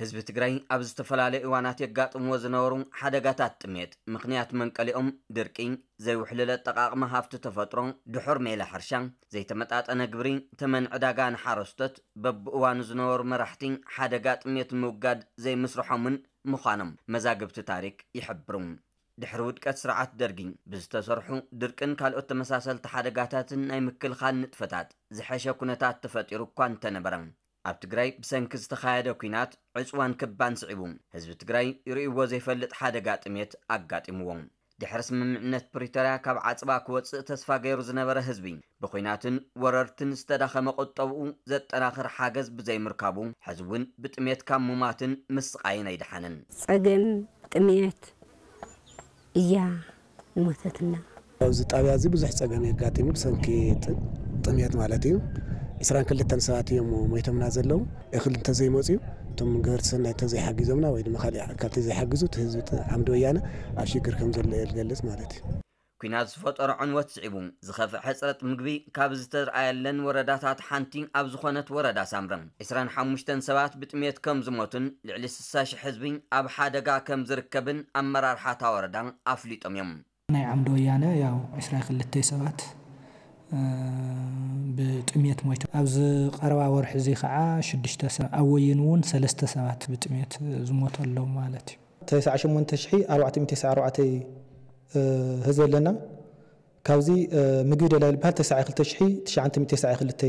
ህዝቢ ትግራይ ኣብ ዝተፈላለዩ እዋናት የጋጥምዎ ዝነበሩ ሓደጋታት ጥሜት ምክንያት መንቀሊኦም ድርቂ ዘይውሕልለ ጠቃቅመ ሃፍቲ ተፈጥሮ ድሑር ሜላ ሕርሻ ዘይተመጣጠነ ግብሪ ተመን ዕዳጋ ንሓረስቶት በብእዋኑ ዝነበሩ መራሕቲ ሓደጋ ጥሜት ምውጋድ ዘይምስርሖምን ምዃኖም መዛግብቲ ታሪክ ይሕብሩ ድሕሪ ውድቀት ስርዓት ደርጊ ብዝተሰርሑ ድርቅን ካልኦት ተመሳሰልቲ ሓደጋታትን ናይ ምክልኻል ንጥፈታት ዝሐሸ ኩነታት ተፈጢሩ እኳ እንተነበረ ኣብ ትግራይ ብሰንኪ ዝተኻየደ ኩናት ዕፅዋን ክባን ስዒቡ ህዝቢ ትግራይ ይርእይዎ ዘይፈልጥ ሓደጋ ጥሜት ኣጋጢምዎም ድሕሪ ስምምዕነት ፕሪቶርያ ካብ ዓፅባ ክወፅእ ተስፋ ገይሩ ዝነበረ ህዝቢ ብኩናትን ወረርትን ዝተዳኸመ ቁጠብኡ ዘጠናኽር ሓገዝ ብዘይምርካቡ ሕዚ እውን ብጥሜት ካብ ሙማትን ምስቃይን ኣይድሓንን ፀገም ጥሜት እያ ንሞተትና ኣብዚ ጣብያ እዚ ብዙሕ ፀገም የጋጢሙ ብሰንኪ ጥሜት ማለት እዩ ክልተን ሰባት እዮም ሞይቶምና ዘለዉ እክል እንተዘይመፅኡ እቶም ገበርቲ ሰናይ እንተዘይሓጊዞምና ወይ ድማ ካሊእ ኣካል ተዘይሓግዙ እቲ ህዝቢ ዓምዲ ወያነ ኣብ ሽግር ከም ዘሎ እየ ዝገልፅ ማለት እዩ ኩናት ዝፈጠሮ ዕንወት ስዒቡ ዝኸፍእ ሕፅረት ምግቢ ካብ ዝተረኣየለን ወረዳታት ሓንቲ ኣብ ዝኾነት ወረዳ ሳምረ 25 ሰባት ብጥሜት ከም ዝሞቱን ልዕሊ 6ሳሽ ሕዝቢ ኣብ ሓደጋ ከም ዝርከብን ኣመራርሓታ ወረዳ ኣፍሊጦም እዮም ናይ ዓምዲ ወያነ ያው 22 ሰባት ብጥሜት ሞይቶ ኣብዚ ቀረባ ወርሒ እዚ ከዓ ሽዱሽተ ሰብ ኣብ ወይን እውን ሰለስተ ሰባት ብጥሜት ዝሞቱ ኣለዉ ማለት እዩ 98494 ህዝቢ ኣለና ካብዚ ምግቢ ደላይ ዝበሃል 92992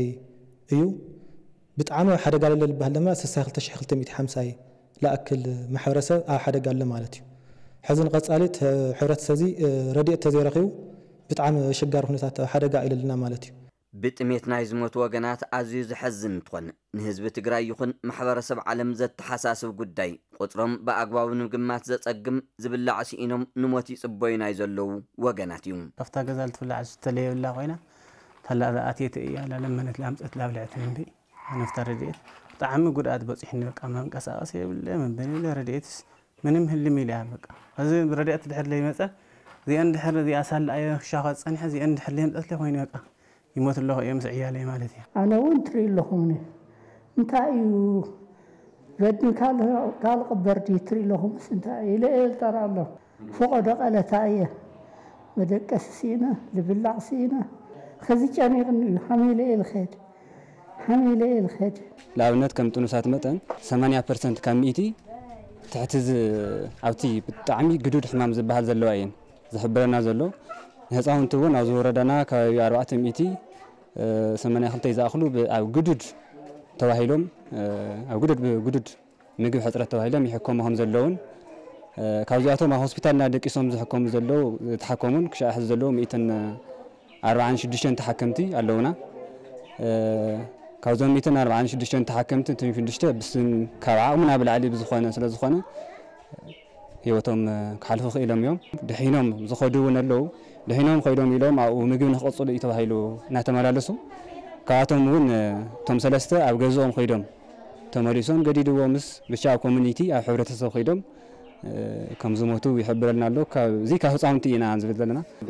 እዩ ብጣዕሚ ሓደጋ ለለ ዝበሃል ድማ 62250 ለኣክል ማሕበረሰብ ኣብ ሓደጋ ኣሎ ማለት እዩ ሕዚ ንቐፃሊ ሕብረተሰብ እዚ ረድኤት ተዘይረኪቡ بتعام شجار هنا تات حرقة إلى لنا مالتي بتميت نايز موت وجنات عزيز حزن تون نهزب تجري يخن محور سبع علم زت حساس وقدي قطرم بأقوى من جمات زت أجم زبل عشينهم نموتي صبوي نايز اللو وجنات يوم رفتا جزلت ولا عز تلي ولا غينا هلا إذا أتيت إياه لا لما نتلام تلا ولا تمين بي أنا افترديت طعم قد أدبس إحنا بك أمام كساس يا من بني لا رديت منهم اللي ميلامك هذا رديت الحر لي مثلا እዚአን ድሕር እዚኣ ሳልኣዮ ክሻኻ ፀኒሐ እዚአን ድሕር ለን ጠስለ ኮይኑ በቃ ይሞት ኣለኹ እዮም ምስ ዕያለይ ማለት እዩ ኣነ እውን ትርኢ ኣለኹምኒ እንታይ እዩ በድን ካልቅበር ድዩ ትርኢ ኣለኹምስ እንታይ ኢለ ኤልጠር ኣሎ ፍቐዶ ቀለታ እየ መደቀሲ ስኢነ ዝብላዕ ስኢነ ከዚ ጨኒቕኒ እዩ ሓመይለ እየ ዝኸድ ሓመይለ እየ ዝኸድ ንኣብነት ከም ጥኑሳት መጠን 80 ፐርሰንት ካብ ሚእቲ ትሕቲ ኣብቲ ብጣዕሚ ግዱድ ሕማም ዝበሃል ዘለዋ እየን زحبرنا زلو هزاهم تون أو زوردنا كأربعة ميتي سمعنا خلته إذا أخلو أو جدد توهيلهم أو جدد بجدد نجيب حضرة توهيلهم يحكم مهم زلون كأزواجه ما هوسبيتال نادك إسم زحكم زلو تحكمون كش أحد زلو ميتن أربعين شديشن تحكمتي علونا كأزواج ميتن أربعين شديشن تحكمتي تمين في دشته بس كرعة ومنا بالعلي بزخانة سلا زخانة ሂወቶም ክሓልፉ ክኢሎም እዮም ድሒኖም ዝኸዱ እውን ኣለዉ ድሒኖም ኮይዶም ኢሎም ኣብኡ ምግቢ ንክቕፅሉ እዩ ተባሂሉ እናተመላለሱ ካብኣቶም እውን እቶም ሰለስተ ኣብ ገዝኦም ኮይዶም ተመሊሶም ገዲድዎ ምስ ብቻ ኣብ ኮሚኒቲ ኣብ ሕብረተሰብ ኮይዶም ከም ዝሞቱ ይሕብረልና ኣሎ እዚ ካብ ህፃውንቲ ኢና ዝብል ዘለና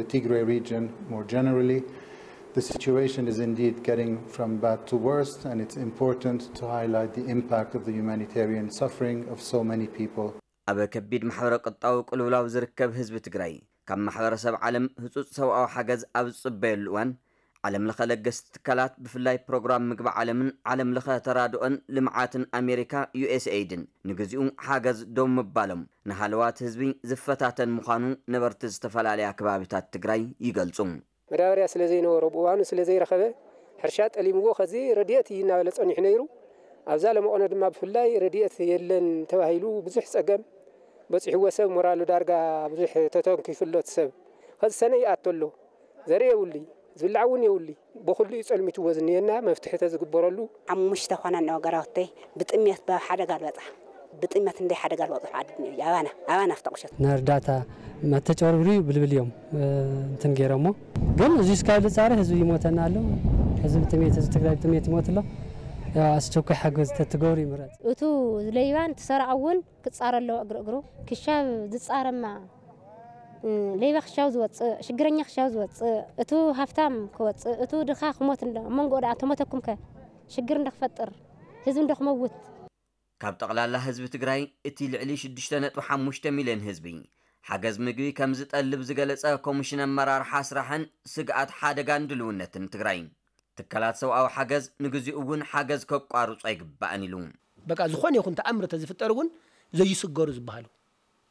The situation is indeed getting from bad to worse, and it's important to highlight the impact of the humanitarian suffering of so many people. ኣብ ከቢድ ማሕበረ ቁጣዊ ቁልውላው ዝርከብ ህዝቢ ትግራይ ካብ ማሕበረሰብ ዓለም ህፁፅ ሰብኣዊ ሓገዝ ኣብ ዝፅበየሉ እዋን ዓለም ለኸ ለገስቲ ትካላት ብፍላይ ፕሮግራም ምግቢ ዓለምን ዓለም ለኸ ተራድኦን ልምዓትን ኣሜሪካ ዩኤስኤድን ንግዚኡ ሓገዝ ዶው ምባሎም ንሃለዋት ህዝቢ ዝፈታተን ምዃኑ ነበርቲ ዝተፈላለያ ከባቢታት ትግራይ ይገልጹ መዳበርያ ስለ ዘይነበሮ ብእዋኑ ስለ ዘይረኸበ ሕርሻ ጠሊምዎ ከዚ ረድኤት እናበለ ፀኒሑ ነይሩ ኣብዛ ለመቆኖ ድማ ብፍላይ ረድኤት የለን ተባሂሉ ብዙሕ ፀገም በፂሕዎ ሰብ ሞራሉ ዳርጋ ብዙሕ ተተንኪፉሎ እቲ ሰብ ከዚ ሰነ ይኣቶ ኣሎ ዘርኢ የብሉ ዝብላዕ እውን የብሉ ብኩሉ እዩ ፀልሚትዎ ዝኒሄና መፍትሒ ተዝግበረሉ ሓሙሽተ ኮና ንወገራክተይ ብጥሜት ባብ ሓደጋ ልበፃ ብጥሜት እንደይ ሓደጋ ልበፅሑ ዓድኒ እዩ ኣባና ኣባና ክተቁሸት ንእርዳታ መተጨርብሪ ብልብል እዮም እንትን ገይሮሞ ግን እዚ ስካብ ዝፃረ ህዝቢ ይሞተና ኣሎ ህዝቢ ጥሜት ህዝቢ ትግራይ ብጥሜት ይሞት ኣሎ ኣስቸኳይ ሓገዝ ተትገብሩ ይምረፅ እቱ ለይባን ትሰርዖ እውን ክጻረ ኣለዎ እግሪ እግሩ ክሻብ ዝጻረማ ሌባ ክሻብ ዝወፅእ ሽግረኛ ክሻብ ዝወፅእ እቱ ሃፍታም ክወፅእ እቱ ድኻ ክሞት እንዳ መንጎ ድኣ ተሞተኩም ከ ሽግር እንዳክፈጥር ህዝቢ እንዳክመውት ካብ ጠቕላላ ህዝቢ ትግራይ እቲ ልዕሊ 6.5 ሚልዮን ህዝቢ ሓገዝ ምግቢ ከም ዝጠልብ ዝገለጸ ኮሚሽን ኣመራርሓ ስራሕን ስግኣት ሓደጋን ድልውነትን ትግራይ ትካላት ሰብኣዊ ሓገዝ ንግዚኡ እውን ሓገዝ ከቋርፁ ኣይግባእን ኢሉ በቃ ዝኾነ ይኹን ተኣምር ተዝፍጠር እውን ዘይስገሩ ዝበሃሉ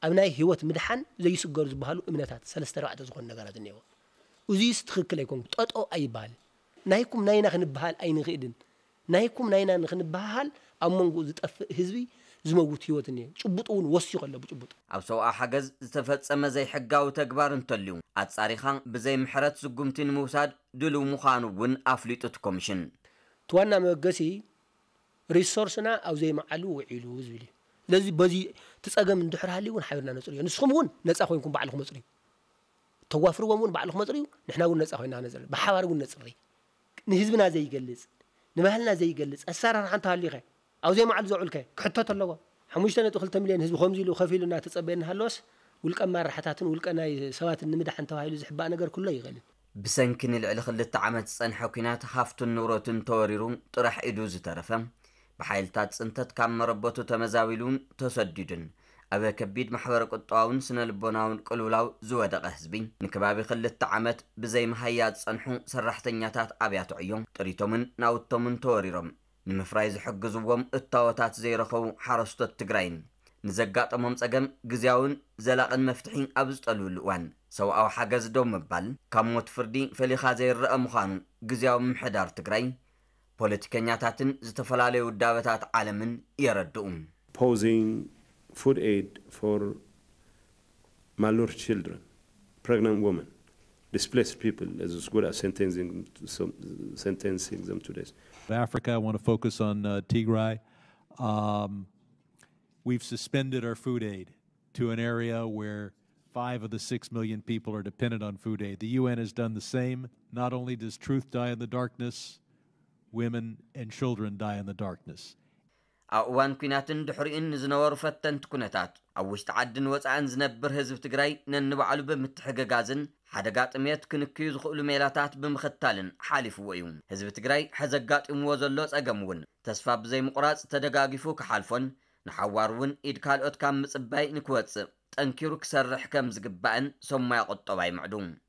ኣብ ናይ ሂወት ምድሓን ዘይስገሩ ዝበሃሉ እምነታት ሰለስተ ኣርባዕተ ዝኾኑ ነገራት እኒሄዎ እዚዩስ ትክክል ኣይኮን ጠጦ ኣይበሃል ናይኩም ናይና ክንበሃል ኣይንኽእልን ናይኩም ናይና ንክንበሃል ኣብ መንጎኡ ዝጠፍእ ህዝቢ ዝመውት ህይወት እኒሄ ጭቡጥ እውን ወሲኹ ኣሎ ብጭቡጥ ኣብ ሰብኣ ሓገዝ ዝተፈፀመ ዘይሕጋዊ ተግባር እንተልዩ ኣጻሪኻ ብዘይ ምሕረት ስጉምቲ ንምውሳድ ድልው ምዃኑ እውን ኣፍሊጡ እቲ ኮሚሽን እቲ ዋና መበገሲ ሪሶርስና ኣብ ዘይመዓሉ ውዒሉ ዝብል እዩ ስለዚ በዚ ትፀገም እንድሕር ሃልዩ እውን ሓቢርና ነፅሪ እዩ ንስኹም እውን ነፃ ኮይንኩም ባዕልኩም መፅሪ እዩ ተዋፍርዎም እውን ባዕልኩም መፅሪ እዩ ንሕና እውን ነፃ ኮይንና ነፅሪ ብሓባር እውን ነፅሪ ንህዝብና ዘይገልፅ ንባህልና ዘይገልፅ ኣሰራርሓ እንተሃልዩ ኸ أو زي ما عاد زعلك حتى تلقوا حمش تنا تدخل تملي أن هذ بخمزي لو خفيل أن تتسبين هالوس ولك أما رحتاتن ولك أنا سوات النمدة حنتوا هاي لز حبا نجر كله يغل بسنكن العلاق اللي تعمد سن حكينات حافت النور تنتوريرون ترح إدوز ترفم بحال تات سنت كم ربطو تمزاويلون تصددن أبا كبيد محور قطعون سن البناون قلولاو زود قهزبين نكبابي خل التعمت بزي محيات سنحو سرحتن تات أبيات عيون تريتومن ناوتومن توريرم ንምፍራይ ዝሕግዝዎም እታወታት ዘይረኸቡ ሓረስቶት ትግራይን ንዘጋጠሞም ጸገም ግዜያውን ዘላቕን መፍትሒ ኣብ ዝጠልብሉ እዋን ሰብኣዊ ሓገዝ ዶ ምባል ካብ ሞት ፍርዲ ፈሊኻ ዘይረአ ምዃኑ ግዜያዊ ምሕዳር ትግራይ ፖለቲከኛታትን ዝተፈላለዩ ውዳበታት ዓለምን የረድኡ ፖዚንግ ፉድ ኤድ ፎር ማሎር ችልድረን ፕረግናንት ወመን displaced people as good as sentencing, some, sentencing them to death. Africa, I want to focus on uh, Tigray. Um, we've suspended our food aid to an area where five of the six million people are dependent on food aid. The UN has done the same. Not only does truth die in the darkness, women and children die in the darkness. ኣብ እዋን ኩናትን ድሕሪኡን ንዝነበሩ ፈተንቲ ኩነታት ኣብ ውሽጢ ዓድን ወፃእን ዝነብር ህዝቢ ትግራይ ነንባዕሉ ብምትሕገጋዝን حدقات ميت كنكيز خلو ميلاتات بمختالن حالف ويوم هزب تقرأي حزقات اموز اللوز اقامون تسفاب زي مقراز تدقاقفو كحالفون نحاوارون ادكال اتكام مصباي نكواتس تنكيرو كسرح كمزقبان سما يقطو باي معدوم